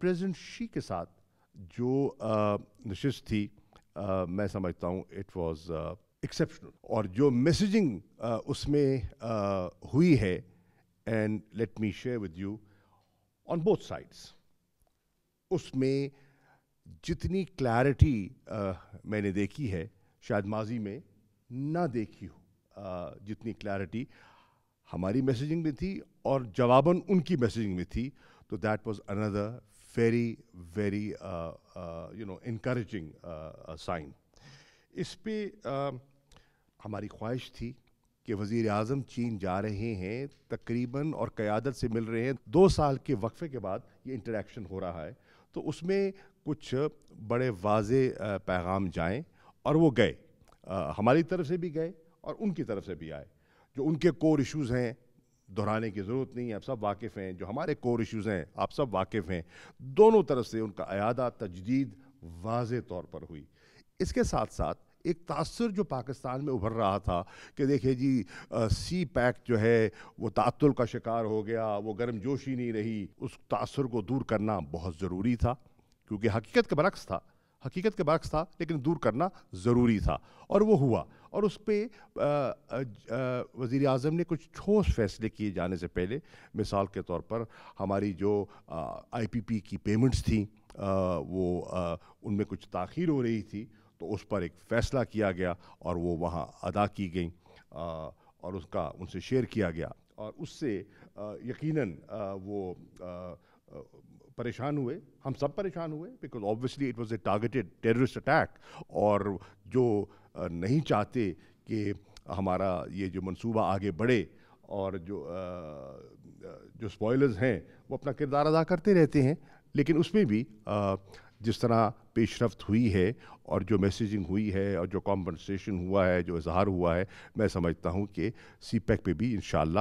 Present she के साथ जो नशिश थी आ, मैं समझता हूँ इट वाज एक्सेप्शनल और जो मैसेजिंग उसमें आ, हुई है and let me share with you on both sides उसमें जितनी क्लैरिटी मैंने देखी है शायद माजी में ना देखी हो जितनी क्लैरिटी हमारी मैसेजिंग में थी और जवाबन उनकी मैसेजिंग में थी तो that was another very, very, uh, uh, you know, encouraging uh, uh, sign. इस पर हमारी ख्वाहिश थी कि वज़ी अजम चीन जा रहे हैं तकरीबन और क़्यादत से मिल रहे हैं दो साल के वक्फ़े के बाद ये इंटरेक्शन हो रहा है तो उसमें कुछ बड़े वाज पैगाम जाएँ और वो गए हमारी तरफ से भी गए और उनकी तरफ से भी आए जो उनके कोर इश्यूज़ हैं दोहराने की ज़रूरत नहीं है आप सब वाकिफ़ हैं जो हमारे कोर इश्यूज़ हैं आप सब वाकिफ़ हैं दोनों तरफ से उनका अदा तजदीद वाज तौर पर हुई इसके साथ साथ एक तासर जो पाकिस्तान में उभर रहा था कि देखिए जी आ, सी पैक जो है वो तातुल का शिकार हो गया वो गर्म जोशी नहीं रही उस तासर को दूर करना बहुत ज़रूरी था क्योंकि हकीकत के बरक्स था हकीकत के बरक्स था लेकिन दूर करना ज़रूरी था और वो हुआ और उस पर वज़ी अजम ने कुछ ठोस फैसले किए जाने से पहले मिसाल के तौर पर हमारी जो आई पी पी की पेमेंट्स थी आ, वो उनमें कुछ ताखिर हो रही थी तो उस पर एक फ़ैसला किया गया और वो वहाँ अदा की गई और उसका उनसे शेयर किया गया और उससे यकीनन वो परेशान हुए हम सब परेशान हुए because obviously it was a targeted terrorist attack और जो नहीं चाहते कि हमारा ये जो मंसूबा आगे बढ़े और जो जो स्पॉयलर्स हैं वो अपना किरदार अदा करते रहते हैं लेकिन उसमें भी जिस तरह पेशरफ्त हुई है और जो मैसेजिंग हुई है और जो कॉम्पनसेशन हुआ है जो इजहार हुआ है मैं समझता हूँ कि सी पैक पर भी इन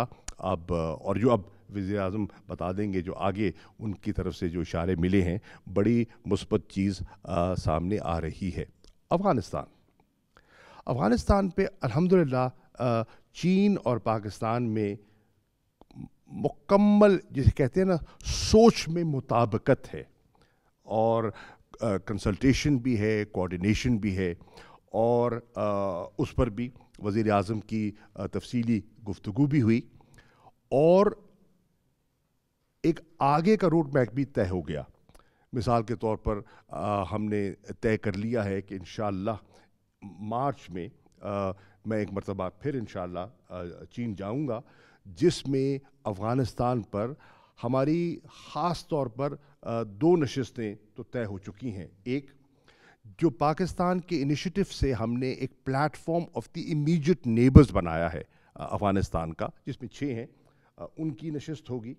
अब और जो अब वज़ी अजम बता देंगे जो आगे उनकी तरफ से जो इशारे मिले हैं बड़ी मुस्बत चीज़ आ, सामने आ रही है अफ़गानिस्तान अफ़गानिस्तान पे अल्हम्दुलिल्लाह चीन और पाकिस्तान में मुकम्मल जिसे कहते हैं ना सोच में मुताबकत है और कंसल्टेशन भी है कोऑर्डिनेशन भी है और आ, उस पर भी वज़ी अजम की तफसीली गुफ्तु भी हुई और एक आगे का रोड मैप भी तय हो गया मिसाल के तौर पर आ, हमने तय कर लिया है कि इन मार्च में आ, मैं एक मरतबा फिर इन चीन जाऊँगा जिसमें अफ़गानिस्तान पर हमारी ख़ास तौर पर आ, दो नशस्तें तो तय हो चुकी हैं एक जो पाकिस्तान के इनिशिएटिव से हमने एक platform of the immediate neighbours बनाया है अफ़गानिस्तान का जिसमें छः हैं आ, उनकी नशस्त होगी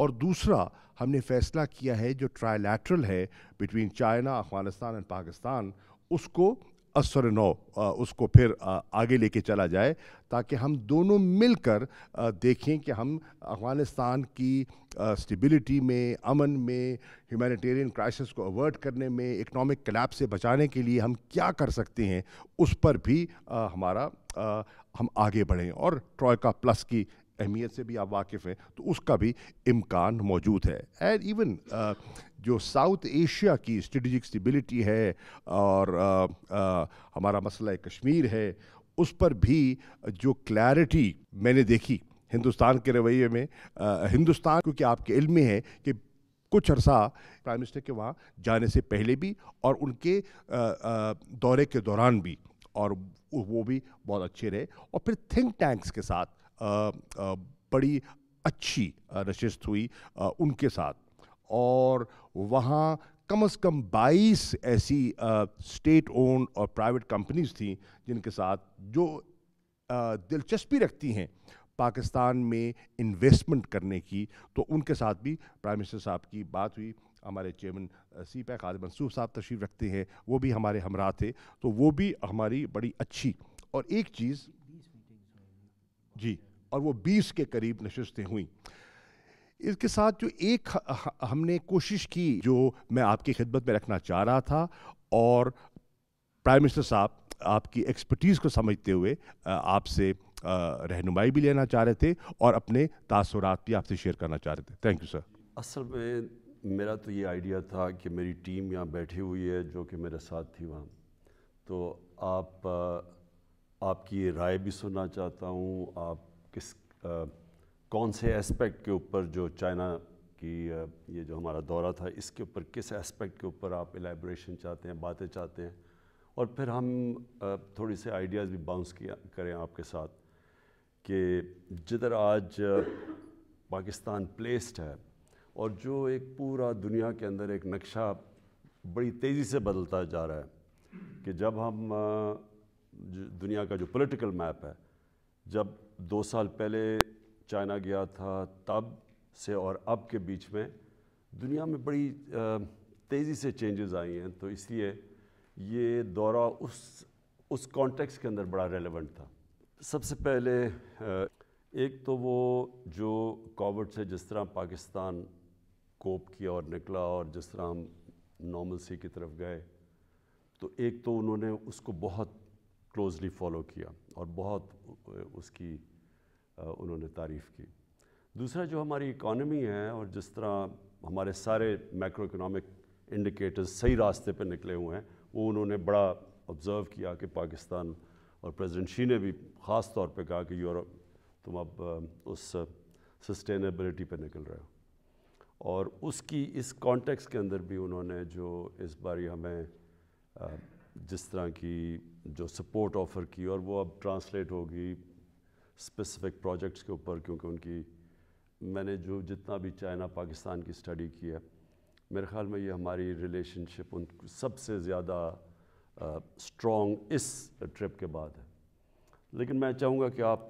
और दूसरा हमने फैसला किया है जो ट्रायलैटरल है between China Afghanistan and Pakistan उसको असर नौ उसको फिर आगे लेके चला जाए ताकि हम दोनों मिलकर देखें कि हम अफ़गानिस्तान की स्टेबिलिटी में अमन में ह्यूमैनिटेरियन क्राइसिस को अवर्ट करने में इकनॉमिक कलाप से बचाने के लिए हम क्या कर सकते हैं उस पर भी हमारा हम आगे बढ़ें और ट्रॉयका प्लस की अहमियत से भी आप वाकिफ़ हैं तो उसका भी इम्कान मौजूद है एंड इवन uh, जो साउथ एशिया की स्ट्रेटिजिक स्टेबिलिटी है और आ, uh, आ, uh, हमारा मसला है कश्मीर है उस पर भी जो क्लैरिटी मैंने देखी हिंदुस्तान के रवैये में आ, हिंदुस्तान क्योंकि आपके इल्म में है कि कुछ अरसा प्राइम मिनिस्टर के वहाँ जाने से पहले भी और उनके आ, आ, दौरे के दौरान भी और वो भी बहुत अच्छे रहे और फिर थिंक टैंक्स के साथ बड़ी अच्छी नशस्त हुई उनके साथ और वहाँ कम से कम 22 ऐसी स्टेट ओन और प्राइवेट कंपनीज थी जिनके साथ जो दिलचस्पी रखती हैं पाकिस्तान में इन्वेस्टमेंट करने की तो उनके साथ भी प्राइम मिनिस्टर साहब की बात हुई हमारे चेयरमैन सी पैक आदि मंसूर साहब तशरीफ़ रखते हैं वो भी हमारे हमरा थे तो वो भी हमारी बड़ी अच्छी और एक चीज़ जी और वो 20 के करीब नशस्तें हुई इसके साथ जो एक हमने कोशिश की जो मैं आपकी खिदमत में रखना चाह रहा था और प्राइम मिनिस्टर साहब आपकी एक्सपर्टीज़ को समझते हुए आपसे रहनुमाई भी लेना चाह रहे थे और अपने तासरात भी आपसे शेयर करना चाह रहे थे थैंक यू सर असल में मेरा तो ये आइडिया था कि मेरी टीम यहाँ बैठी हुई है जो कि मेरे साथ थी वहाँ तो आप आपकी राय भी सुनना चाहता हूँ आप किस आ, कौन से एस्पेक्ट के ऊपर जो चाइना की आ, ये जो हमारा दौरा था इसके ऊपर किस एस्पेक्ट के ऊपर आप एलेब्रेशन चाहते हैं बातें चाहते हैं और फिर हम आ, थोड़ी से आइडियाज़ भी बाउंस किया करें आपके साथ कि जिधर आज पाकिस्तान प्लेस्ड है और जो एक पूरा दुनिया के अंदर एक नक्शा बड़ी तेज़ी से बदलता जा रहा है कि जब हम दुनिया का जो पॉलिटिकल मैप है जब दो साल पहले चाइना गया था तब से और अब के बीच में दुनिया में बड़ी तेज़ी से चेंजेस आई हैं तो इसलिए ये दौरा उस उस कॉन्टेक्स्ट के अंदर बड़ा रेलेवेंट था सबसे पहले एक तो वो जो कोविड से जिस तरह पाकिस्तान कोप किया और निकला और जिस तरह हम नॉर्मल सी की तरफ गए तो एक तो उन्होंने उसको बहुत क्लोजली फॉलो किया और बहुत उसकी उन्होंने तारीफ़ की दूसरा जो हमारी इकॉनमी है और जिस तरह हमारे सारे मैक्रो इकोनॉमिक इंडिकेटर्स सही रास्ते पर निकले हुए हैं वो उन्होंने बड़ा ऑब्ज़र्व किया कि पाकिस्तान और प्रेसिडेंट शी ने भी ख़ास तौर पे कहा कि यूरोप तुम अब उस सस्टेनेबिलिटी पे निकल रहे हो और उसकी इस कॉन्टेक्स्ट के अंदर भी उन्होंने जो इस बारी हमें जिस तरह की जो सपोर्ट ऑफ़र की और वो अब ट्रांसलेट होगी स्पेसिफिक प्रोजेक्ट्स के ऊपर क्योंकि उनकी मैंने जो जितना भी चाइना पाकिस्तान की स्टडी की है मेरे ख़्याल में ये हमारी रिलेशनशिप उन सबसे ज़्यादा स्ट्रॉन्ग इस ट्रिप के बाद है लेकिन मैं चाहूँगा कि आप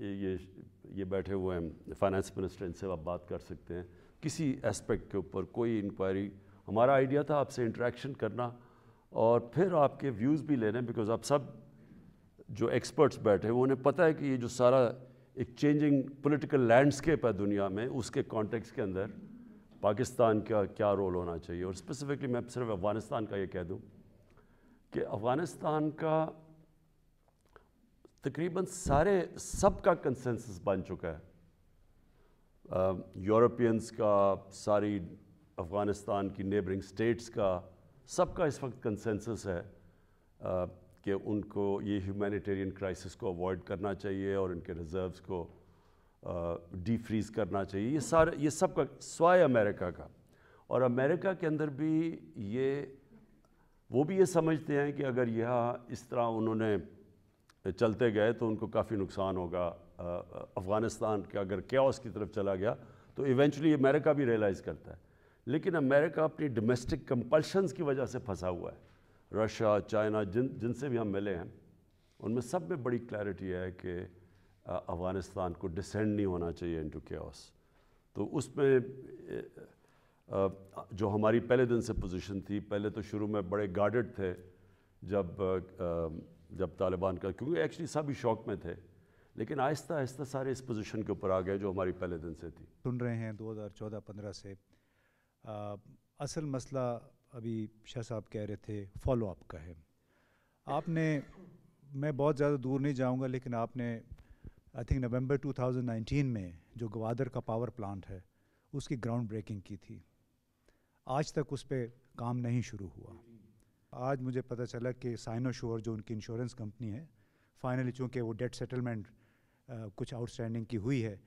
ये ये बैठे हुए हैं फाइनेंस मिनिस्टर इनसे आप बात कर सकते हैं किसी एस्पेक्ट के ऊपर कोई इंक्वायरी हमारा आइडिया था आपसे इंटरेक्शन करना और फिर आपके व्यूज़ भी ले लें बिकॉज आप सब जो एक्सपर्ट्स बैठे हैं उन्हें पता है कि ये जो सारा एक चेंजिंग पॉलिटिकल लैंडस्केप है दुनिया में उसके कॉन्टेक्स के अंदर पाकिस्तान का क्या रोल होना चाहिए और स्पेसिफिकली मैं सिर्फ अफ़गानिस्तान का ये कह दूँ कि अफ़गानिस्तान का तकरीबन सारे सब का कंसेंसस बन चुका है यूरोपियंस का सारी अफ़गानिस्तान की नेबरिंग स्टेट्स का सबका इस वक्त कंसेंसस है कि उनको ये ह्यूमैनिटेरियन क्राइसिस को अवॉइड करना चाहिए और इनके रिजर्व्स को डीफ्रीज करना चाहिए ये सारे ये सब का स्वाय अमेरिका का और अमेरिका के अंदर भी ये वो भी ये समझते हैं कि अगर यह इस तरह उन्होंने चलते गए तो उनको काफ़ी नुकसान होगा अफ़गानिस्तान के अगर क्या की तरफ चला गया तो इवेंचुअली अमेरिका भी रियलाइज़ करता है लेकिन अमेरिका अपनी डोमेस्टिक कंपल्शन की वजह से फंसा हुआ है रशिया चाइना जिन जिनसे भी हम मिले हैं उनमें सब में बड़ी क्लैरिटी है कि अफ़गानिस्तान को डिसेंड नहीं होना चाहिए इनटू केस तो उसमें जो हमारी पहले दिन से पोजीशन थी पहले तो शुरू में बड़े गार्डेड थे जब जब तालिबान का क्योंकि एक्चुअली सभी शौक में थे लेकिन आहिस्ता आहिस्ता सारे इस पोजीशन के ऊपर आ गए जो हमारी पहले दिन से थी सुन रहे हैं 2014-15 से आ, असल मसला अभी शाह साहब कह रहे थे फॉलो अप का है आपने मैं बहुत ज़्यादा दूर नहीं जाऊंगा लेकिन आपने आई थिंक नवंबर 2019 में जो गवादर का पावर प्लांट है उसकी ग्राउंड ब्रेकिंग की थी आज तक उस पर काम नहीं शुरू हुआ आज मुझे पता चला कि साइनोशोर जो उनकी इंश्योरेंस कंपनी है फाइनली चूँकि वो डेट सेटलमेंट कुछ आउटस्टैंडिंग की हुई है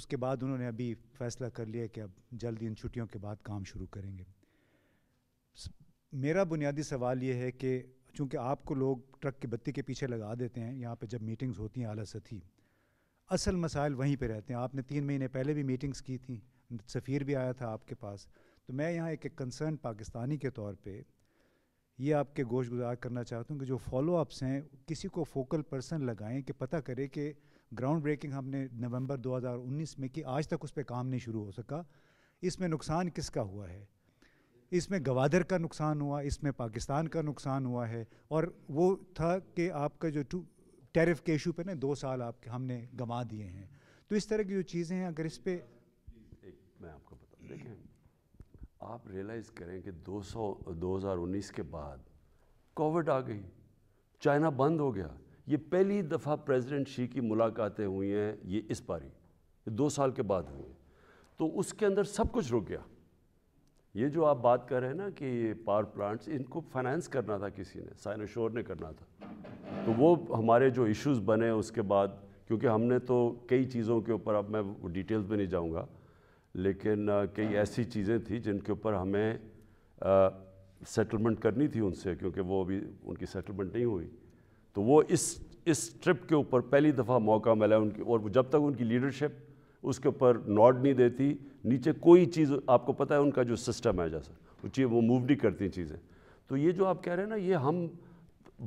उसके बाद उन्होंने अभी फैसला कर लिया कि अब जल्द इन छुट्टियों के बाद काम शुरू करेंगे मेरा बुनियादी सवाल ये है कि चूँकि आपको लोग ट्रक की बत्ती के पीछे लगा देते हैं यहाँ पर जब मीटिंग्स होती हैं आला सथी असल मसाइल वहीं पर रहते हैं आपने तीन महीने पहले भी मीटिंग्स की थी सफ़ीर भी आया था आपके पास तो मैं यहाँ एक कंसर्न पाकिस्तानी के तौर पे ये आपके गोश गुजार करना चाहता हूँ कि जो फॉलोअप्स हैं किसी को फोकल पर्सन लगाएं कि पता करें कि ग्राउंड ब्रेकिंग हमने नवंबर 2019 में की आज तक उस पर काम नहीं शुरू हो सका इसमें नुकसान किसका हुआ है इसमें गवादर का नुकसान हुआ इसमें पाकिस्तान का नुकसान हुआ है और वो था कि आपका जो टू टेरिफ के इशू पे ना दो साल आप हमने गंवा दिए हैं तो इस तरह की जो चीज़ें हैं अगर इस पर मैं आपको बता देखें आप रियलाइज़ करें कि 200 2019 के बाद कोविड आ गई चाइना बंद हो गया ये पहली दफ़ा प्रेसिडेंट शी की मुलाकातें हुई हैं ये इस बारी ये दो साल के बाद हुई हैं तो उसके अंदर सब कुछ रुक गया ये जो आप बात कर रहे हैं ना कि ये पावर प्लांट्स इनको फाइनेंस करना था किसी ने साइनाशोर ने करना था तो वो हमारे जो इश्यूज बने उसके बाद क्योंकि हमने तो कई चीज़ों के ऊपर अब मैं डिटेल्स में नहीं जाऊँगा लेकिन कई ऐसी चीज़ें थी जिनके ऊपर हमें सेटलमेंट करनी थी उनसे क्योंकि वो अभी उनकी सेटलमेंट नहीं हुई तो वो इस इस ट्रिप के ऊपर पहली दफ़ा मौका मिला उनकी और जब तक उनकी लीडरशिप उसके ऊपर नॉड नहीं देती नीचे कोई चीज़ आपको पता है उनका जो सिस्टम है जैसा वो चीज़ वो मूव नहीं करती चीज़ें तो ये जो आप कह रहे हैं ना ये हम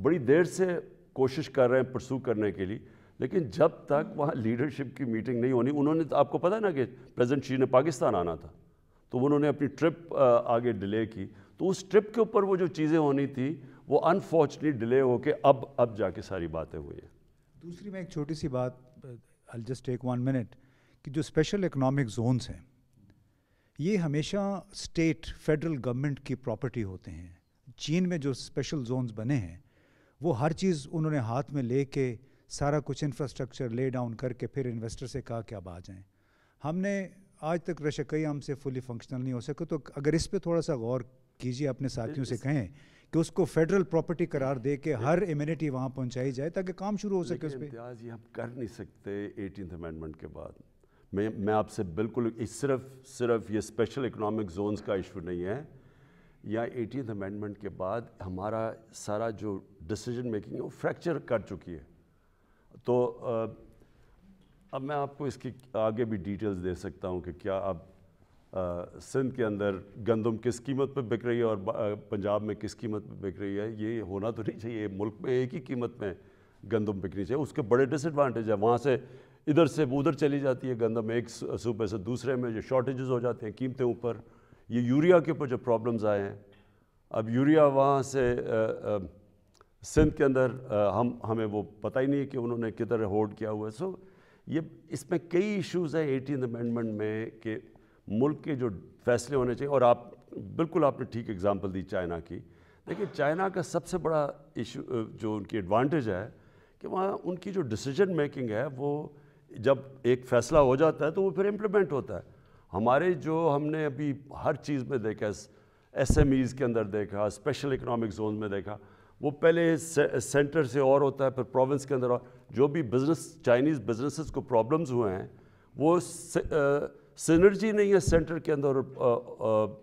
बड़ी देर से कोशिश कर रहे हैं प्रसू करने के लिए लेकिन जब तक वहाँ लीडरशिप की मीटिंग नहीं होनी उन्होंने तो आपको पता है ना कि प्रेजेंट शी ने पाकिस्तान आना था तो उन्होंने अपनी ट्रिप आगे डिले की तो उस ट्रिप के ऊपर वो जो चीज़ें होनी थी वो अनफॉर्चुनेटली डिले होके अब अब जाके सारी बातें हुई है दूसरी मैं एक छोटी सी बात आई जस्ट टेक वन मिनट कि जो स्पेशल इकोनॉमिक जोन्स हैं ये हमेशा स्टेट फेडरल गवर्नमेंट की प्रॉपर्टी होते हैं चीन में जो स्पेशल जोन्स बने हैं वो हर चीज़ उन्होंने हाथ में ले के सारा कुछ इंफ्रास्ट्रक्चर ले डाउन करके फिर इन्वेस्टर से कहा कि अब आ जाएं हमने आज तक कई हमसे फुली फंक्शनल नहीं हो सके तो अगर इस पर थोड़ा सा गौर कीजिए अपने साथियों से कहें कि उसको फेडरल प्रॉपर्टी करार दे के हर इम्यूनिटी वहाँ पहुँचाई जाए ताकि काम शुरू हो सके उस पर ये हम कर नहीं सकते एटीन अमेंडमेंट के बाद मैं मैं आपसे बिल्कुल सिर्फ सिर्फ ये स्पेशल इकोनॉमिक जोन्स का इशू नहीं है या एटीन अमेंडमेंट के बाद हमारा सारा जो डिसीजन मेकिंग है वो फ्रैक्चर कर चुकी है तो अब मैं आपको इसकी आगे भी डिटेल्स दे सकता हूँ कि क्या आप सिंध के अंदर गंदम किस कीमत पर बिक रही है और पंजाब में किस कीमत पर बिक रही है ये होना तो नहीं चाहिए मुल्क में एक ही कीमत में गंदम बिकनी चाहिए उसके बड़े डिसएडवांटेज है वहाँ से इधर से उधर चली जाती है गंदम एक सूबे से दूसरे में जो शॉर्टेजेस हो जाते हैं कीमतें ऊपर ये यूरिया के ऊपर जो प्रॉब्लम्स आए हैं अब यूरिया वहाँ से सिंध के अंदर हम हमें वो पता ही नहीं है कि उन्होंने किधर होल्ड किया हुआ है सो ये इसमें कई इश्यूज़ हैं एटीन अमेंडमेंट में कि मुल्क के जो फैसले होने चाहिए और आप बिल्कुल आपने ठीक एग्जांपल दी चाइना की देखिए चाइना का सबसे बड़ा इशू जो उनकी एडवांटेज है कि वहाँ उनकी जो डिसीजन मेकिंग है वो जब एक फ़ैसला हो जाता है तो वो फिर इम्प्लीमेंट होता है हमारे जो हमने अभी हर चीज़ में देखा एस एम के अंदर देखा स्पेशल इकोनॉमिक जोन में देखा वो पहले से, सेंटर से और होता है फिर प्रोविंस के अंदर और जो भी बिज़नेस चाइनीज़ बिजनेसेस को प्रॉब्लम्स हुए हैं वो सिनर्जी नहीं है सेंटर के अंदर और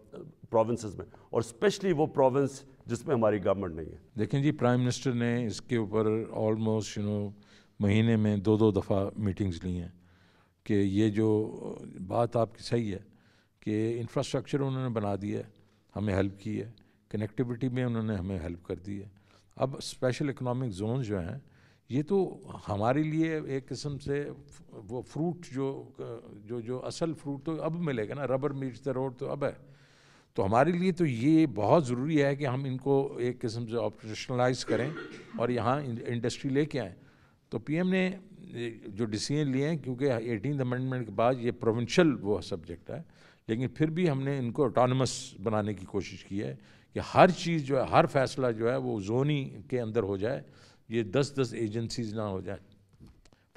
प्रोविंसेस में और स्पेशली वो प्रोविंस जिसमें हमारी गवर्नमेंट नहीं है देखें जी प्राइम मिनिस्टर ने इसके ऊपर ऑलमोस्ट यू नो महीने में दो दो दफ़ा मीटिंग्स ली हैं कि ये जो बात आपकी सही है कि इंफ्रास्ट्रक्चर उन्होंने बना दिया है हमें हेल्प की है कनेक्टिविटी में उन्होंने हमें हेल्प कर दी है अब स्पेशल इकोनॉमिक जोन जो हैं ये तो हमारे लिए एक किस्म से वो फ्रूट जो जो जो असल फ्रूट तो अब मिलेगा ना रबर मीट द रोड तो अब है तो हमारे लिए तो ये बहुत ज़रूरी है कि हम इनको एक किस्म से ऑपरेशनलाइज करें और यहाँ इंडस्ट्री लेके आएँ तो पीएम ने जो डिसीजन लिए हैं क्योंकि एटीन अमेंडमेंट के बाद ये प्रोविंशल वो सब्जेक्ट है लेकिन फिर भी हमने इनको ऑटोनमस बनाने की कोशिश की है कि हर चीज़ जो है हर फैसला जो है वो जोनी के अंदर हो जाए ये दस दस एजेंसीज ना हो जाए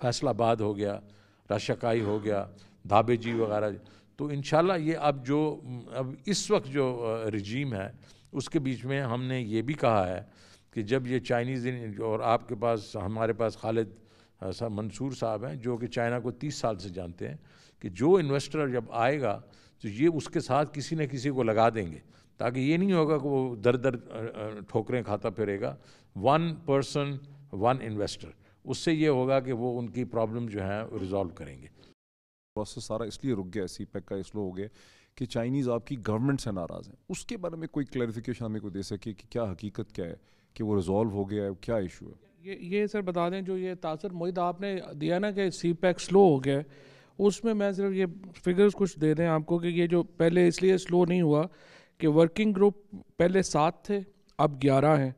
फैसलाबाद हो गया राशकाई हो गया धाबे जी वगैरह तो इन ये अब जो अब इस वक्त जो रिजीम है उसके बीच में हमने ये भी कहा है कि जब ये चाइनीज़ और आपके पास हमारे पास खालिद सा मंसूर साहब हैं जो कि चाइना को तीस साल से जानते हैं कि जो इन्वेस्टर जब आएगा तो ये उसके साथ किसी न किसी को लगा देंगे ताकि ये नहीं होगा कि वो दर दर ठोकरें खाता फिरेगा वन पर्सन वन इन्वेस्टर उससे ये होगा कि वो उनकी प्रॉब्लम जो है रिजॉल्व करेंगे प्रोसेस सारा इसलिए रुक गया सी पैक e का इसलो हो गया कि चाइनीज़ आपकी गवर्नमेंट से नाराज़ हैं उसके बारे में कोई क्लैरिफिकेशन हमें को दे सके कि क्या हकीकत क्या है कि वो रिजॉल्व हो गया है क्या इशू है ये ये सर बता दें जो ये तासर मोहित आपने दिया ना कि सी पैक स्लो हो गया उसमें मैं सिर्फ ये फिगर्स कुछ दे दें आपको कि ये जो पहले इसलिए स्लो नहीं हुआ कि वर्किंग ग्रुप पहले सात थे अब ग्यारह हैं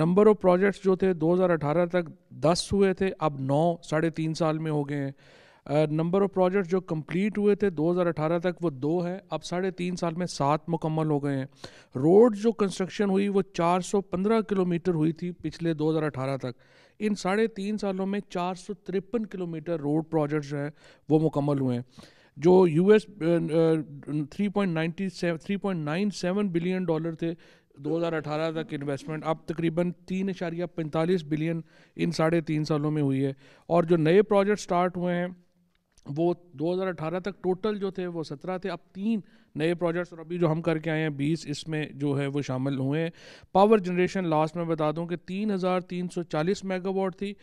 नंबर ऑफ प्रोजेक्ट्स जो थे 2018 तक 10 हुए थे अब नौ साढ़े तीन साल में हो गए हैं नंबर ऑफ प्रोजेक्ट्स जो कंप्लीट हुए थे 2018 तक वो दो हैं अब साढ़े तीन साल में सात मुकम्मल हो गए हैं रोड जो कंस्ट्रक्शन हुई वो 415 किलोमीटर हुई थी पिछले 2018 तक इन साढ़े तीन सालों में चार किलोमीटर रोड प्रोजेक्ट्स जो हैं वो मुकम्मल हुए हैं जो U S three point ninety three point nine seven billion dollar थे 2018 तक इन्वेस्टमेंट अब तकरीबन तीन इशारिया पैंतालीस बिलियन इन साढ़े तीन सालों में हुई है और जो नए प्रोजेक्ट स्टार्ट हुए हैं वो 2018 तक टोटल जो थे वो 17 थे अब तीन नए प्रोजेक्ट्स और अभी जो हम करके आए हैं बीस इसमें जो है वो शामिल हुए हैं पावर जनरेशन लास्ट में बता दूं कि 3,340 मेगावाट थी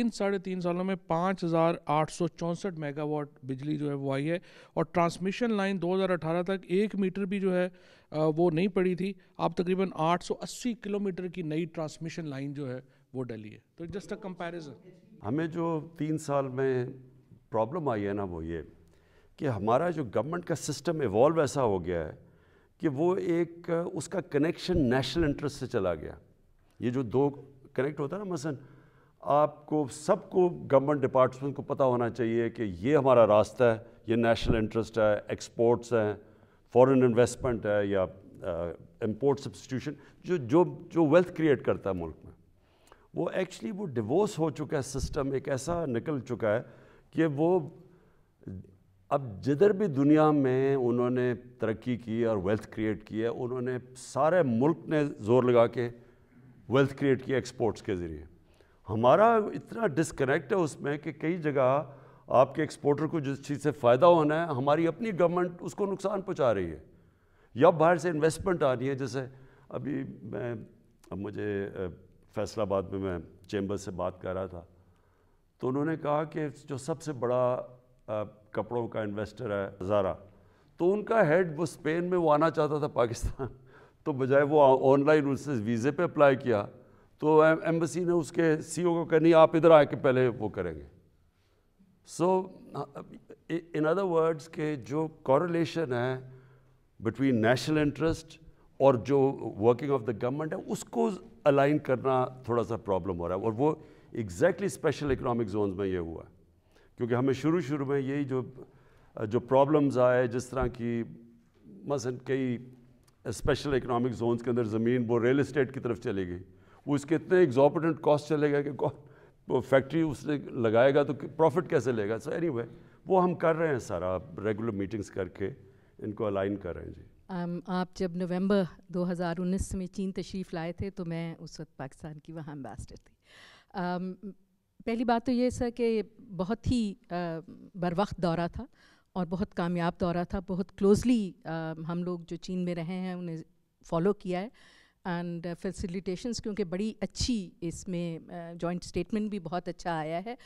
इन साढ़े तीन सालों में पाँच हज़ार आठ सौ चौंसठ मेगावाट बिजली जो है वो आई है और ट्रांसमिशन लाइन 2018 तक एक मीटर भी जो है वो नहीं पड़ी थी आप तकरीबन 880 किलोमीटर की नई ट्रांसमिशन लाइन जो है वो डली है तो जस्ट अ कंपैरिजन हमें जो तीन साल में प्रॉब्लम आई है ना वो ये कि हमारा जो गवर्नमेंट का सिस्टम इवॉल्व ऐसा हो गया है कि वो एक उसका कनेक्शन नेशनल इंटरेस्ट से चला गया ये जो दो कनेक्ट होता है ना मसन आपको सबको गवर्नमेंट डिपार्टमेंट को पता होना चाहिए कि ये हमारा रास्ता है ये नेशनल इंटरेस्ट है एक्सपोर्ट्स हैं फॉरेन इन्वेस्टमेंट है या इम्पोर्ट सब्सटीट्यूशन जो जो जो वेल्थ क्रिएट करता है मुल्क में वो एक्चुअली वो डिवोर्स हो चुका है सिस्टम एक ऐसा निकल चुका है कि वो अब जिधर भी दुनिया में उन्होंने तरक्की की और वेल्थ क्रिएट की है उन्होंने सारे मुल्क ने ज़ोर लगा के वेल्थ क्रिएट किया एक्सपोर्ट्स के ज़रिए हमारा इतना डिसकनेक्ट है उसमें कि कई जगह आपके एक्सपोर्टर को जिस चीज़ से फ़ायदा होना है हमारी अपनी गवर्नमेंट उसको नुकसान पहुंचा रही है या बाहर से इन्वेस्टमेंट आ रही है जैसे अभी मैं अब मुझे फैसलाबाद में मैं चैम्बर से बात कर रहा था तो उन्होंने कहा कि जो सबसे बड़ा आ, कपड़ों का इन्वेस्टर है ज़ारा तो उनका हेड वो स्पेन में वो आना चाहता था पाकिस्तान तो बजाय वो ऑनलाइन उससे वीज़े पे अप्लाई किया तो एम्बेसी ने उसके सीईओ e को कहा नहीं आप इधर आके पहले वो करेंगे सो इन अदर वर्ड्स के जो कॉरलेशन है बिटवीन नेशनल इंटरेस्ट और जो वर्किंग ऑफ द गवर्नमेंट है उसको अलाइन करना थोड़ा सा प्रॉब्लम हो रहा है और वो एग्जैक्टली स्पेशल इकोनॉमिक जोन्स में ये हुआ क्योंकि हमें शुरू शुरू में यही जो जो प्रॉब्लम्स आए जिस तरह की मसन कई स्पेशल इकोनॉमिक जोन्स के अंदर ज़मीन वो रियल इस्टेट की तरफ चली गई वो इसके इतने एग्जॉपटेंट कॉस्ट चले गए कि वो फैक्ट्री उसने लगाएगा तो प्रॉफिट कैसे लेगा सो एनी वे वो हम कर रहे हैं सारा रेगुलर मीटिंग्स करके इनको अलाइन कर रहे हैं जी um, आप जब नवंबर 2019 में चीन तशरीफ़ लाए थे तो मैं उस वक्त पाकिस्तान की वहाँ एम्बेसडर थी um, पहली बात तो ये सर कि बहुत ही बर वक्त दौरा था और बहुत कामयाब दौरा था बहुत क्लोजली हम लोग जो चीन में रहे हैं उन्हें फॉलो किया है एंड फैसिलिटेशंस uh, क्योंकि बड़ी अच्छी इसमें जॉइंट uh, स्टेटमेंट भी बहुत अच्छा आया है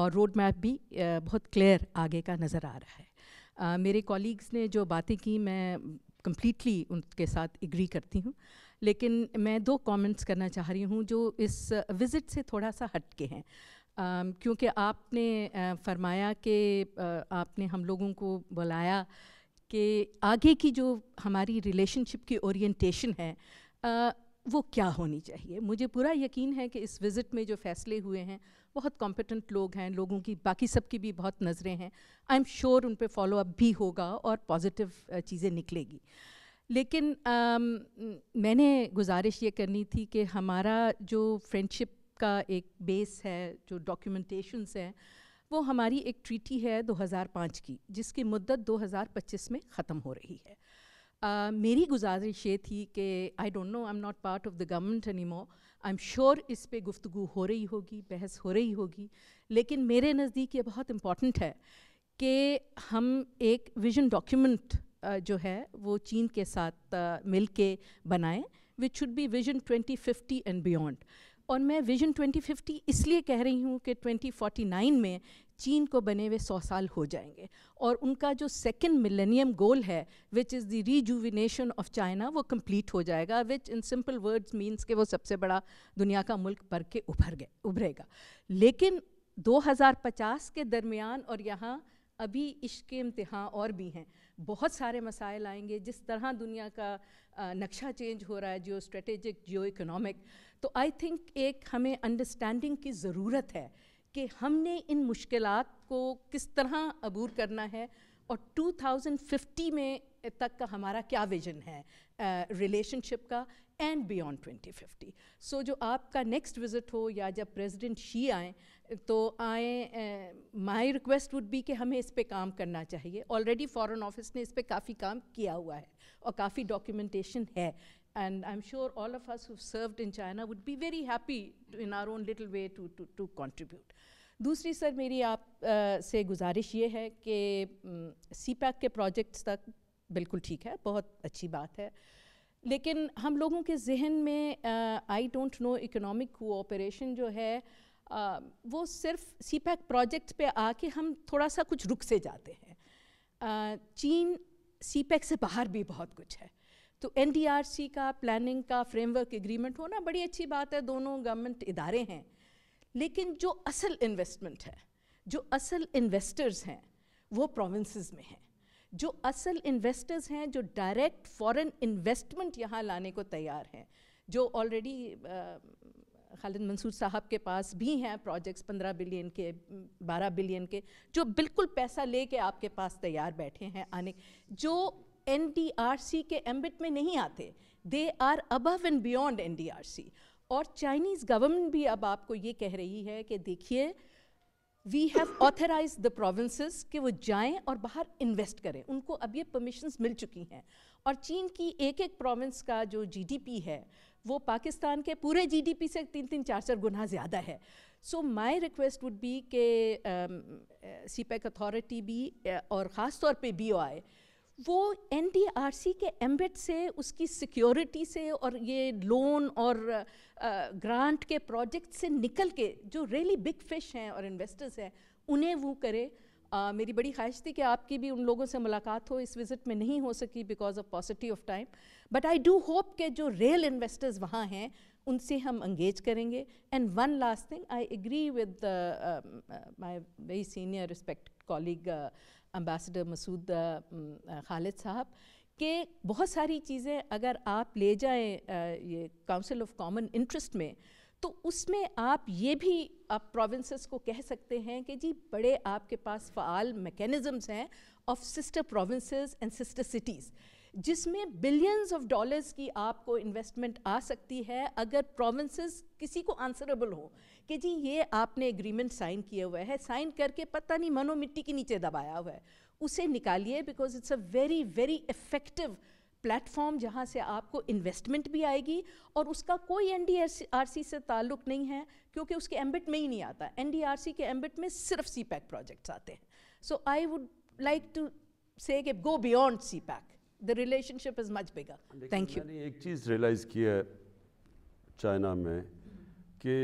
और रोड मैप भी uh, बहुत क्लियर आगे का नज़र आ रहा है uh, मेरे कॉलीग्स ने जो बातें की मैं कम्प्लीटली उनके साथ एग्री करती हूँ लेकिन मैं दो कमेंट्स करना चाह रही हूँ जो इस विज़िट uh, से थोड़ा सा हट के हैं um, क्योंकि आपने uh, फरमाया कि uh, आपने हम लोगों को बुलाया कि आगे की जो हमारी रिलेशनशिप की ओरिएंटेशन है आ, वो क्या होनी चाहिए मुझे पूरा यकीन है कि इस विज़िट में जो फैसले हुए हैं बहुत कॉम्पिटेंट लोग हैं लोगों की बाकी सब की भी बहुत नज़रें हैं आई एम श्योर उन पर फॉलोअप भी होगा और पॉजिटिव चीज़ें निकलेगी लेकिन आम, मैंने गुजारिश ये करनी थी कि हमारा जो फ्रेंडशिप का एक बेस है जो डॉक्यूमेंटेशंस हैं वो हमारी एक ट्रीटी है 2005 की जिसकी मुद्दत 2025 में ख़त्म हो रही है Uh, मेरी गुजारिश ये थी कि I don't know I am not part of the government any more I am sure इस पर गुफ्तु हो रही होगी बहस हो रही होगी लेकिन मेरे नज़दीक ये बहुत इम्पॉर्टेंट है कि हम एक विजन डॉक्यूमेंट uh, जो है वो चीन के साथ मिल के बनाएँ which should be vision 2050 and beyond और मैं विजन 2050 इसलिए कह रही हूँ कि 2049 में चीन को बने हुए सौ साल हो जाएंगे और उनका जो सेकेंड मिलेनियम गोल है which is the rejuvenation of China वो कंप्लीट हो जाएगा which in simple words means के वो सबसे बड़ा दुनिया का मुल्क भर के उभर गए उभरेगा लेकिन 2050 के दरमियान और यहाँ अभी इश्क इम्तहाँ और भी हैं बहुत सारे मसाइल आएंगे जिस तरह दुनिया का नक्शा चेंज हो रहा है जियो स्ट्रेटेजिक जियो इकोनॉमिक तो आई थिंक एक हमें अंडरस्टैंडिंग की ज़रूरत है कि हमने इन मुश्किल को किस तरह अबूर करना है और 2050 में तक का हमारा क्या विजन है रिलेशनशिप uh, का एंड बियॉन्ड 2050 सो जो आपका नेक्स्ट विज़िट हो या जब प्रेसिडेंट शी आए तो आए माय रिक्वेस्ट वुड बी कि हमें इस पे काम करना चाहिए ऑलरेडी फॉरेन ऑफिस ने इस पे काफ़ी काम किया हुआ है और काफ़ी डॉक्यूमेंटेशन है And I'm sure all of us who've served in China would be very happy to, in our own little way to, to, to contribute. दूसरी सर मेरी आप आ, से गुजारिश ये है कि सी पैक के प्रोजेक्ट्स तक बिल्कुल ठीक है बहुत अच्छी बात है लेकिन हम लोगों के जहन में I don't know economic cooperation जो है आ, वो सिर्फ सी पैक प्रोजेक्ट पर आके हम थोड़ा सा कुछ रुक से जाते हैं आ, चीन सी पैक से बाहर भी बहुत कुछ है तो एन का प्लानिंग का फ्रेमवर्क एग्रीमेंट होना बड़ी अच्छी बात है दोनों गवर्नमेंट इदारे हैं लेकिन जो असल इन्वेस्टमेंट है जो असल इन्वेस्टर्स हैं वो प्रोविंसेस में हैं जो असल इन्वेस्टर्स हैं जो डायरेक्ट फॉरेन इन्वेस्टमेंट यहाँ लाने को तैयार हैं जो ऑलरेडी खालिद मंसूर साहब के पास भी हैं प्रोजेक्ट्स पंद्रह बिलियन के बारह बिलियन के जो बिल्कुल पैसा ले के आपके पास तैयार बैठे हैं आने जो एन के एम्बिट में नहीं आते they are above and beyond एन और चाइनीज़ गवर्नमेंट भी अब आपको ये कह रही है कि देखिए we have authorise the provinces कि वो जाएं और बाहर इन्वेस्ट करें उनको अब ये परमिशंस मिल चुकी हैं और चीन की एक एक प्रोविंस का जो जीडीपी है वो पाकिस्तान के पूरे जीडीपी से तीन तीन चार चार गुना ज़्यादा है so my request would be के सी पैक अथॉरिटी भी और ख़ास तौर पे बी ओ आई वो एन के एम्बेड से उसकी सिक्योरिटी से और ये लोन और ग्रांट के प्रोजेक्ट से निकल के जो रियली बिग फिश हैं और इन्वेस्टर्स हैं उन्हें वो करे आ, मेरी बड़ी ख्वाहिश थी कि आपकी भी उन लोगों से मुलाकात हो इस विज़िट में नहीं हो सकी because of paucity of time but I do hope के जो रियल इन्वेस्टर्स वहाँ हैं उनसे हम इंगेज करेंगे and one last thing I agree with my very senior respect colleague ambassador Masood Khalid साहब के बहुत सारी चीज़ें अगर आप ले जाएं uh, ये काउंसिल ऑफ कॉमन इंटरेस्ट में तो उसमें आप ये भी आप प्रोविंसेस को कह सकते हैं कि जी बड़े आपके पास फ़ाल मेकनिज़म्स हैं of sister provinces and sister cities जिसमें बिलियंस ऑफ डॉलर्स की आपको इन्वेस्टमेंट आ सकती है अगर प्रोविंसेस किसी को आंसरेबल हो कि जी ये आपने एग्रीमेंट साइन किया हुआ है साइन करके पता नहीं मनो मिट्टी के नीचे दबाया हुआ है उसे निकालिए because it's a very very effective platform जहाँ से आपको इन्वेस्टमेंट भी आएगी और उसका कोई एन से ताल्लुक़ नहीं है क्योंकि उसके एम्बिट में ही नहीं आता एन के एम्बिट में सिर्फ सी प्रोजेक्ट्स आते हैं so I would like to say go beyond CPEC the relationship is much bigger. Thank you. मैंने एक चीज़ रियलाइज़ की है चाइना में कि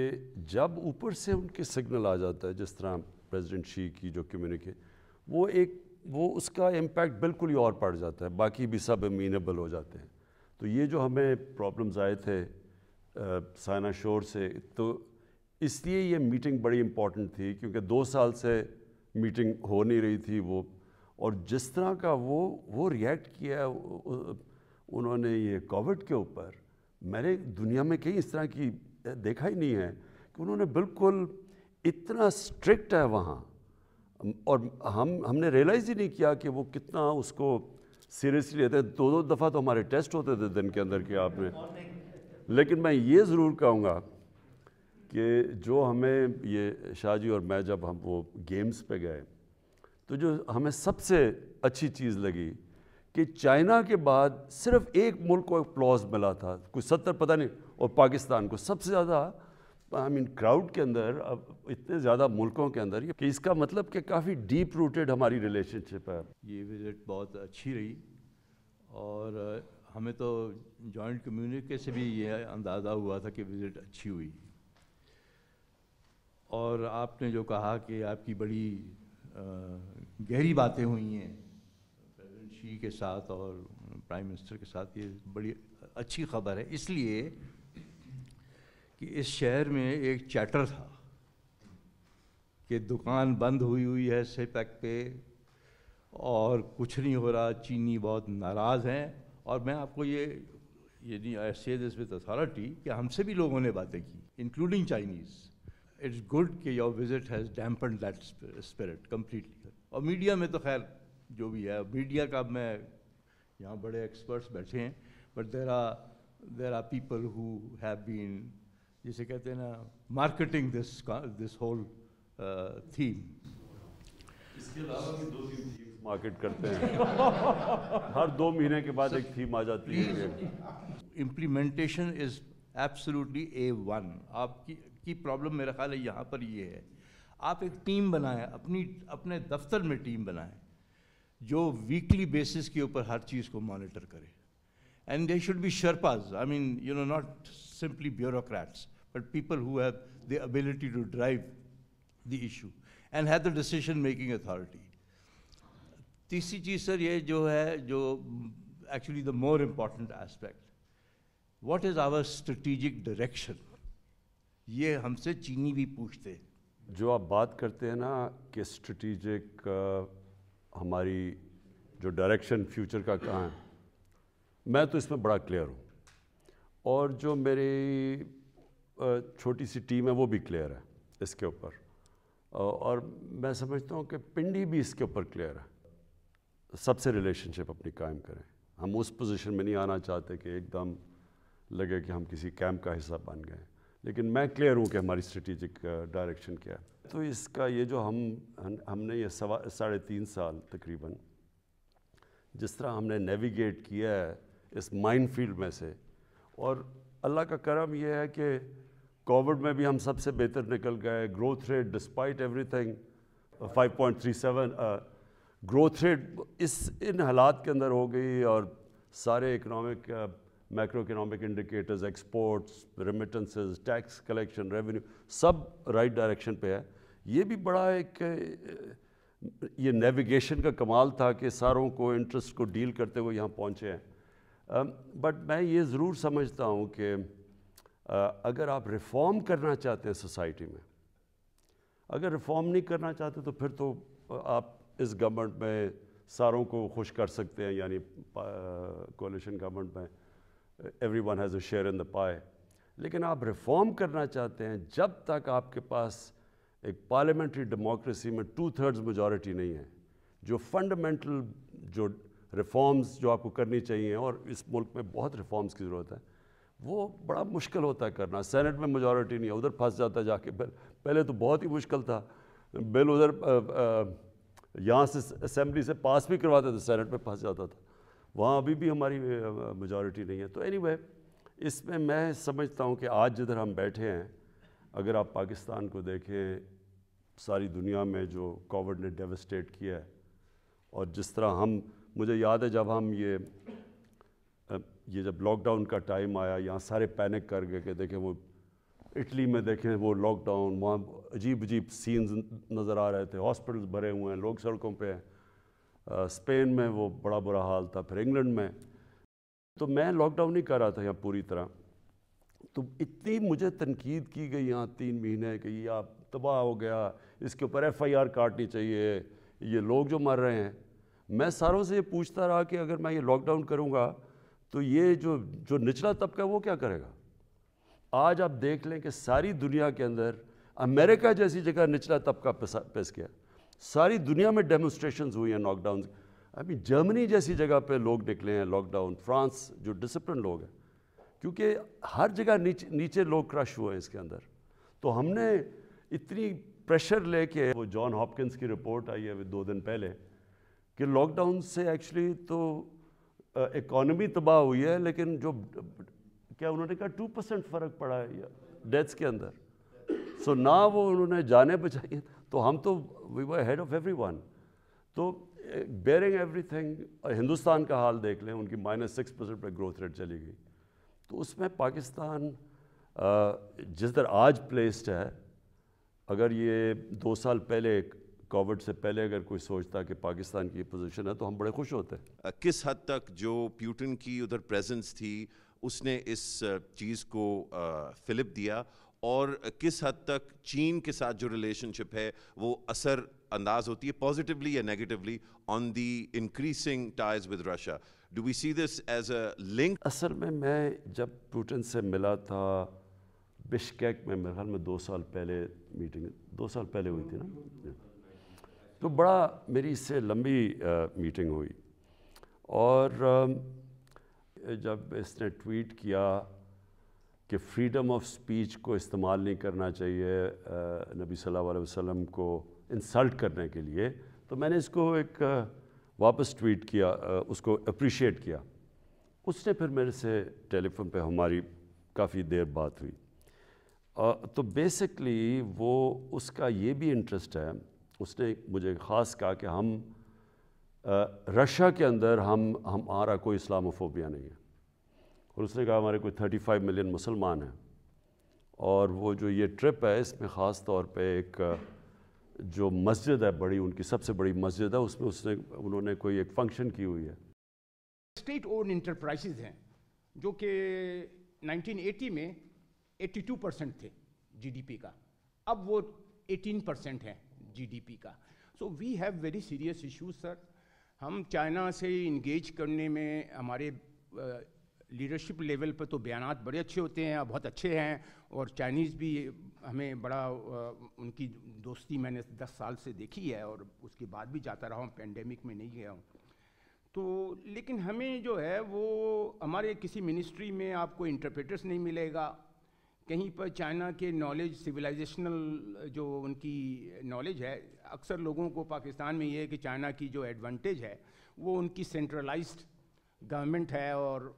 जब ऊपर से उनके सिग्नल आ जाता है जिस तरह प्रेसिडेंट शी की जो कम्युनिके वो एक वो उसका इम्पैक्ट बिल्कुल ही और पड़ जाता है बाकी भी सब अमीनेबल हो जाते हैं तो ये जो हमें प्रॉब्लम्स आए थे साइना शोर से तो इसलिए ये मीटिंग बड़ी इम्पॉर्टेंट थी क्योंकि दो साल से मीटिंग हो नहीं रही थी वो और जिस तरह का वो वो रिएक्ट किया उन्होंने ये कोविड के ऊपर मैंने दुनिया में कहीं इस तरह की देखा ही नहीं है कि उन्होंने बिल्कुल इतना स्ट्रिक्ट है वहाँ और हम हमने रियलाइज़ ही नहीं किया कि वो कितना उसको सीरियसली लेते दो दो दफ़ा तो हमारे टेस्ट होते थे दिन के अंदर के आपने लेकिन मैं ये ज़रूर कहूँगा कि जो हमें ये शाहजी और मैं जब हम वो गेम्स पे गए तो जो हमें सबसे अच्छी चीज़ लगी कि चाइना के बाद सिर्फ एक मुल्क को अपलॉज मिला था कुछ सत्तर पता नहीं और पाकिस्तान को सबसे ज़्यादा आई मीन क्राउड के अंदर अब इतने ज़्यादा मुल्कों के अंदर कि इसका मतलब कि काफ़ी डीप रूटेड हमारी रिलेशनशिप है ये विज़िट बहुत अच्छी रही और uh, हमें तो जॉइंट कम्युनिटी से भी ये अंदाज़ा हुआ था कि विज़िट अच्छी हुई और आपने जो कहा कि आपकी बड़ी uh, गहरी बातें हुई हैं प्रेसिडेंट शी के साथ और प्राइम मिनिस्टर के साथ ये बड़ी अच्छी खबर है इसलिए कि इस शहर में एक चैटर था कि दुकान बंद हुई हुई है से पैक पे और कुछ नहीं हो रहा चीनी बहुत नाराज़ हैं और मैं आपको ये यानी आई से दिस विद अथॉरिटी कि हमसे भी लोगों ने बातें की इंक्लूडिंग चाइनीज़ इट्स गुड कि your visit has dampen that spirit completely और मीडिया में तो खैर जो भी है मीडिया का मैं यहाँ बड़े एक्सपर्ट्स बैठे हैं but there are there are people who have been जिसे कहते हैं ना marketing this this whole theme इसके अलावा भी दो तीन थीम मार्केट करते हैं हर दो महीने के बाद एक थीम आ जाती है implementation is absolutely a one आपकी की प्रॉब्लम मेरा ख्याल है यहाँ पर ये है आप एक टीम बनाएं अपनी अपने दफ्तर में टीम बनाएं जो वीकली बेसिस के ऊपर हर चीज़ को मॉनिटर करे and they should be sherpas I mean you know not simply bureaucrats but people who have the ability to drive the issue and have the decision making authority तीसरी चीज़ sir ये जो है जो actually the more important aspect what is our strategic direction ये हमसे चीनी भी पूछते हैं जो आप बात करते हैं ना कि स्ट्रेटिजिक हमारी जो डायरेक्शन फ्यूचर का कहाँ है मैं तो इसमें बड़ा क्लियर हूँ और जो मेरी छोटी सी टीम है वो भी क्लियर है इसके ऊपर और मैं समझता हूँ कि पिंडी भी इसके ऊपर क्लियर है सबसे रिलेशनशिप अपनी कायम करें हम उस पोजीशन में नहीं आना चाहते कि एकदम लगे कि हम किसी कैंप का हिस्सा बन गए लेकिन मैं क्लियर हूँ कि हमारी स्ट्रेटिजिक डायरेक्शन uh, क्या है तो इसका ये जो हम हमने ये सवा साढ़े तीन साल तकरीबन जिस तरह हमने नेविगेट किया है इस माइंड फील्ड में से और अल्लाह का करम यह है कि कोविड में भी हम सबसे बेहतर निकल गए growth rate despite everything 5.37 growth rate इस इन हालात के अंदर हो गई और सारे economic macroeconomic indicators exports remittances tax collection revenue सब राइट डायरेक्शन पे है ये भी बड़ा एक ये नेविगेशन का कमाल था कि सारों को इंटरेस्ट को डील करते हुए यहाँ पहुँचे हैं बट मैं ये ज़रूर समझता हूँ कि अगर आप रिफॉर्म करना चाहते हैं सोसाइटी में अगर रिफॉर्म नहीं करना चाहते तो फिर तो आप इस गवर्नमेंट में सारों को खुश कर सकते हैं यानी कोलिशन गवर्नमेंट में every one has a share in the pie लेकिन आप रिफॉर्म करना चाहते हैं जब तक आपके पास एक पार्लियामेंट्री डेमोक्रेसी में टू थर्ड्स मेजोरिटी नहीं है जो फंडामेंटल जो रिफॉर्म्स जो आपको करनी चाहिए और इस मुल्क में बहुत रिफॉर्म्स की ज़रूरत है वो बड़ा मुश्किल होता है करना सेनेट में मेजोरिटी नहीं है उधर फंस जाता जाके बिल पहले तो बहुत ही मुश्किल था बिल उधर यहाँ से असम्बली से पास भी करवाते थे सेनेट में फंस जाता था वहाँ अभी भी हमारी मेजॉरिटी नहीं है तो एनी anyway, इसमें मैं समझता हूँ कि आज जिधर हम बैठे हैं अगर आप पाकिस्तान को देखें सारी दुनिया में जो कोविड ने डेवस्टेट किया है और जिस तरह हम मुझे याद है जब हम ये ये जब लॉकडाउन का टाइम आया यहाँ सारे पैनिक कर गए कि देखें वो इटली में देखें वो लॉकडाउन वहाँ अजीब अजीब सीन्स नज़र आ रहे थे हॉस्पिटल्स भरे हुए हैं लोग सड़कों पे हैं स्पेन में वो बड़ा बुरा हाल था फिर इंग्लैंड में तो मैं लॉकडाउन ही कर रहा था यहाँ पूरी तरह तो इतनी मुझे तनकीद की गई यहाँ तीन महीने कि ये आप तबाह हो गया इसके ऊपर एफ आई आर काटनी चाहिए ये लोग जो मर रहे हैं मैं सारों से ये पूछता रहा कि अगर मैं ये लॉकडाउन करूँगा तो ये जो जो निचला तबका है वो क्या करेगा आज आप देख लें कि सारी दुनिया के अंदर अमेरिका जैसी जगह निचला तबका पिस गया सारी दुनिया में डेमोस्ट्रेशन हुई हैं लॉकडाउन आई मीन जर्मनी जैसी जगह पे लोग निकले हैं लॉकडाउन फ्रांस जो डिसिप्लिन लोग हैं क्योंकि हर जगह नीचे नीचे लोग क्रश हुए हैं इसके अंदर तो हमने इतनी प्रेशर लेके वो जॉन हॉपकिंस की रिपोर्ट आई है दो दिन पहले कि लॉकडाउन से एक्चुअली तो इकोनॉमी तबाह हुई है लेकिन जो क्या उन्होंने कहा टू परसेंट फ़र्क पड़ा है डेथ्स के अंदर सो so, ना वो उन्होंने जाने बचाई तो हम तो we were head of every one तो बेरिंग एवरी थिंग हिंदुस्तान का हाल देख लें उनकी माइनस सिक्स परसेंट पर ग्रोथ रेट चली गई तो उसमें पाकिस्तान जिस तरह आज प्लेस्ड है अगर ये दो साल पहले कोविड से पहले अगर कोई सोचता कि पाकिस्तान की पोजीशन है तो हम बड़े खुश होते किस हद तक जो प्यूटन की उधर प्रेजेंस थी उसने इस चीज़ को फिलिप दिया और किस हद तक चीन के साथ जो रिलेशनशिप है वो असर अंदाज होती है पॉजिटिवली या negatively on the increasing ties with Russia do we see this as a link असल में मैं जब पुटिन से मिला था बिशकैक में मेरे ख्याल में दो साल पहले मीटिंग दो साल पहले हुई थी ना तो बड़ा मेरी इससे लंबी आ, मीटिंग हुई और आ, जब इसने ट्वीट किया कि फ्रीडम ऑफ स्पीच को इस्तेमाल नहीं करना चाहिए नबी सल्लल्लाहु अलैहि वसल्लम को इंसल्ट करने के लिए तो मैंने इसको एक वापस ट्वीट किया उसको अप्रिशिएट किया उसने फिर मेरे से टेलीफोन पे हमारी काफ़ी देर बात हुई तो बेसिकली वो उसका ये भी इंटरेस्ट है उसने मुझे ख़ास कहा कि हम रशिया के अंदर हम हमारा कोई इस्लामोफोबिया नहीं है और उसने कहा हमारे कोई 35 मिलियन मुसलमान हैं और वो जो ये ट्रिप है इसमें ख़ास तौर पे एक जो मस्जिद है बड़ी उनकी सबसे बड़ी मस्जिद है उसमें उसने उन्होंने कोई एक फंक्शन की हुई है स्टेट ओन इंटरप्राइज हैं जो कि 1980 में 82 परसेंट थे जीडीपी का अब वो 18 परसेंट है जीडीपी का so we have very serious issues sir हम चाइना से इंगेज करने में हमारे लीडरशिप लेवल पर तो बयान बड़े अच्छे होते हैं बहुत अच्छे हैं और चाइनीज़ भी हमें बड़ा उनकी दोस्ती मैंने दस साल से देखी है और उसके बाद भी जाता रहा हूँ पेंडेमिक में नहीं गया हूँ तो लेकिन हमें जो है वो हमारे किसी मिनिस्ट्री में आपको इंटरप्रेटर्स नहीं मिलेगा कहीं पर चाइना के नॉलेज सिविलाइजेशनल जो उनकी नॉलेज है अक्सर लोगों को पाकिस्तान में ये है कि चाइना की जो एडवांटेज है वो उनकी सेंट्रलाइज्ड गवर्नमेंट है और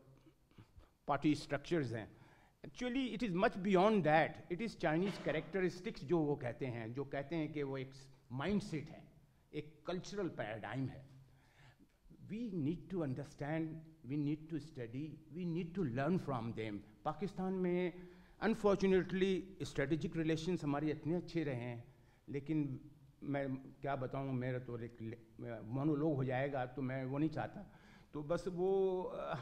पार्टी स्ट्रक्चर्स हैं actually it is much beyond that it is Chinese characteristics जो वो कहते हैं जो कहते हैं कि वो एक माइंड सेट है एक कल्चरल पैराडाइम है we need to understand we need to study we need to learn from them Pakistan में अनफॉर्चुनेटली स्ट्रेटजिक रिलेशन हमारे इतने अच्छे रहे हैं लेकिन मैं क्या बताऊँ मेरा तो एक मोनोलोग हो जाएगा तो मैं वो नहीं चाहता तो बस वो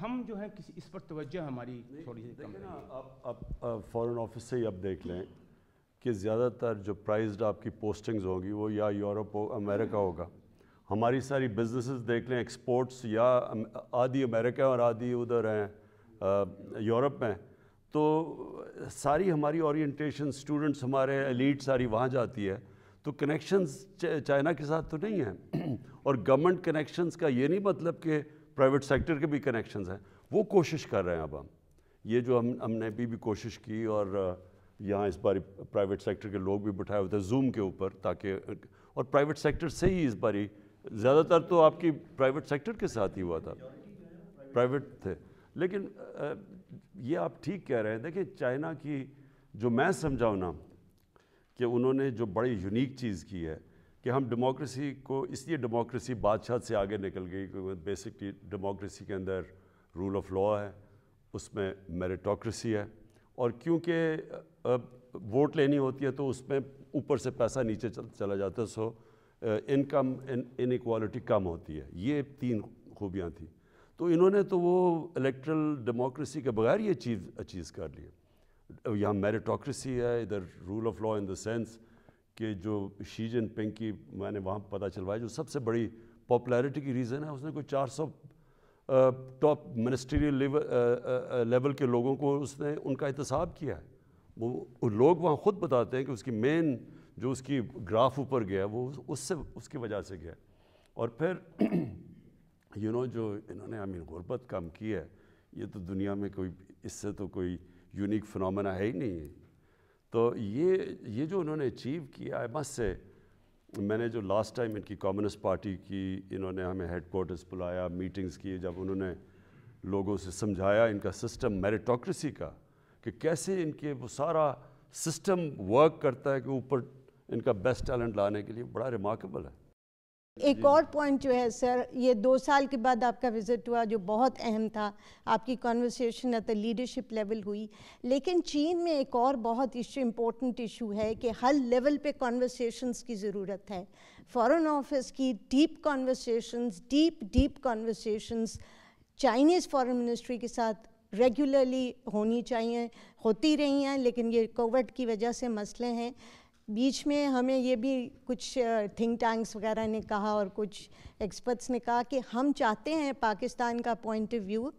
हम जो है किसी इस पर तवज्जो हमारी थोड़ी सी कम आप अब फॉरेन ऑफिस से ही अब देख लें कि ज़्यादातर जो प्राइज्ड आपकी पोस्टिंग्स होगी वो या यूरोप हो अमेरिका हम्म। होगा हमारी सारी बिजनेसेस देख लें एक्सपोर्ट्स या आधी अमेरिका और आधी उधर हैं यूरोप में तो सारी हमारी ओरिएंटेशन स्टूडेंट्स हमारे एलीट सारी वहाँ जाती है तो कनेक्शंस चाइना के साथ तो नहीं है और गवर्नमेंट कनेक्शंस का ये नहीं मतलब कि प्राइवेट सेक्टर के भी कनेक्शन हैं वो कोशिश कर रहे हैं अब हम ये जो हम हमने भी भी कोशिश की और यहाँ इस बारी प्राइवेट सेक्टर के लोग भी बैठाए हुए थे जूम के ऊपर ताकि और प्राइवेट सेक्टर से ही इस बारी ज़्यादातर तो आपकी प्राइवेट सेक्टर के साथ ही हुआ था प्राइवेट थे लेकिन ये आप ठीक कह रहे हैं देखिए चाइना की जो मैं समझाऊँ ना कि उन्होंने जो बड़ी यूनिक चीज़ की है कि हम डेमोक्रेसी को इसलिए डेमोक्रेसी बादशाह से आगे निकल गई क्योंकि बेसिकली डेमोक्रेसी के अंदर रूल ऑफ लॉ है उसमें मेरिटोक्रेसी है और क्योंकि वोट लेनी होती है तो उसमें ऊपर से पैसा नीचे चल, चला जाता है सो इनकम इन इक्वालिटी कम होती है ये तीन खूबियाँ थी तो इन्होंने तो वो इलेक्ट्रल डेमोक्रेसी के बगैर ये चीज़ अचीज़ कर ली यहाँ मेरिटोक्रेसी है इधर rule of law in the sense कि जो शी पिंग की मैंने वहाँ पता चलवाया जो सबसे बड़ी पॉपुलैरिटी की रीज़न है उसने कोई 400 टॉप मिनिस्ट्रियल लेवल के लोगों को उसने उनका एहतसाब किया है वो लोग वहाँ ख़ुद बताते हैं कि उसकी मेन जो उसकी ग्राफ ऊपर गया वो उससे उसकी वजह से गया और फिर यू नो जो इन्होंने आई मीन गुरबत काम की है ये तो दुनिया में कोई इससे तो कोई यूनिक फिनमिना है ही नहीं है तो ये ये जो उन्होंने अचीव किया है मस्ट से मैंने जो लास्ट टाइम इनकी कम्युनिस्ट पार्टी की इन्होंने हमें हेडकोर्टर्स बुलाया मीटिंग्स की जब उन्होंने लोगों से समझाया इनका सिस्टम मेरिटोक्रेसी का कि कैसे इनके वो सारा सिस्टम वर्क करता है कि ऊपर इनका बेस्ट टैलेंट लाने के लिए बड़ा रिमार्केबल है एक और पॉइंट जो है सर ये दो साल के बाद आपका विज़िट हुआ जो बहुत अहम था आपकी conversation at the leadership level हुई लेकिन चीन में एक और बहुत इशू इम्पोर्टेंट इशू है कि हर लेवल पे कॉन्वर्सेशंस की ज़रूरत है फॉरेन ऑफिस की deep conversations deep deep conversations Chinese foreign ministry के साथ रेगुलरली होनी चाहिए होती रही हैं लेकिन ये कोविड की वजह से मसले हैं बीच में हमें ये भी कुछ थिंक टैंक्स वगैरह ने कहा और कुछ एक्सपर्ट्स ने कहा कि हम चाहते हैं पाकिस्तान का पॉइंट ऑफ व्यू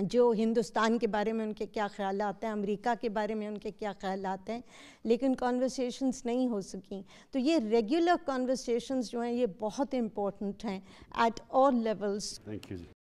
जो हिंदुस्तान के बारे में उनके क्या ख्याल आते हैं अमेरिका के बारे में उनके क्या ख्याल आते हैं लेकिन कॉन्वर्सेशंस नहीं हो सकें तो ये रेगुलर कॉन्वर्सेशंस जो हैं ये बहुत इम्पोर्टेंट हैं एट ऑल लेवल्स